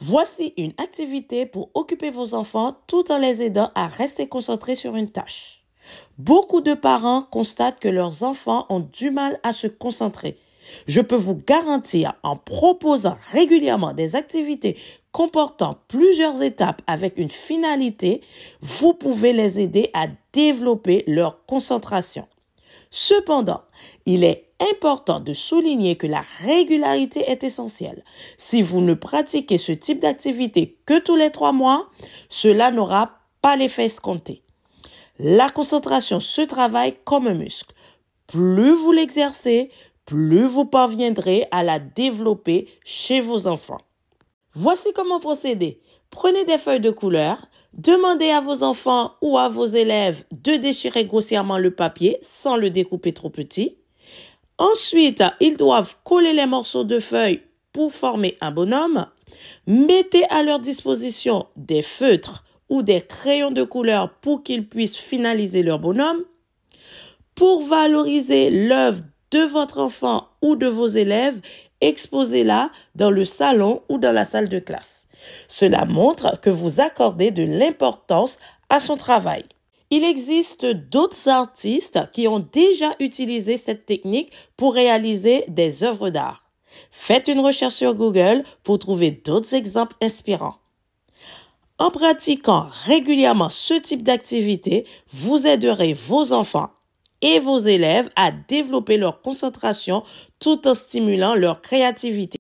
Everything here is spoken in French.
Voici une activité pour occuper vos enfants tout en les aidant à rester concentrés sur une tâche. Beaucoup de parents constatent que leurs enfants ont du mal à se concentrer. Je peux vous garantir, en proposant régulièrement des activités comportant plusieurs étapes avec une finalité, vous pouvez les aider à développer leur concentration. Cependant, il est important de souligner que la régularité est essentielle. Si vous ne pratiquez ce type d'activité que tous les trois mois, cela n'aura pas l'effet escompté. La concentration se travaille comme un muscle. Plus vous l'exercez, plus vous parviendrez à la développer chez vos enfants. Voici comment procéder. Prenez des feuilles de couleur, demandez à vos enfants ou à vos élèves de déchirer grossièrement le papier sans le découper trop petit. Ensuite, ils doivent coller les morceaux de feuilles pour former un bonhomme. Mettez à leur disposition des feutres ou des crayons de couleur pour qu'ils puissent finaliser leur bonhomme. Pour valoriser l'œuvre de votre enfant ou de vos élèves, exposez-la dans le salon ou dans la salle de classe. Cela montre que vous accordez de l'importance à son travail. Il existe d'autres artistes qui ont déjà utilisé cette technique pour réaliser des œuvres d'art. Faites une recherche sur Google pour trouver d'autres exemples inspirants. En pratiquant régulièrement ce type d'activité, vous aiderez vos enfants et vos élèves à développer leur concentration tout en stimulant leur créativité.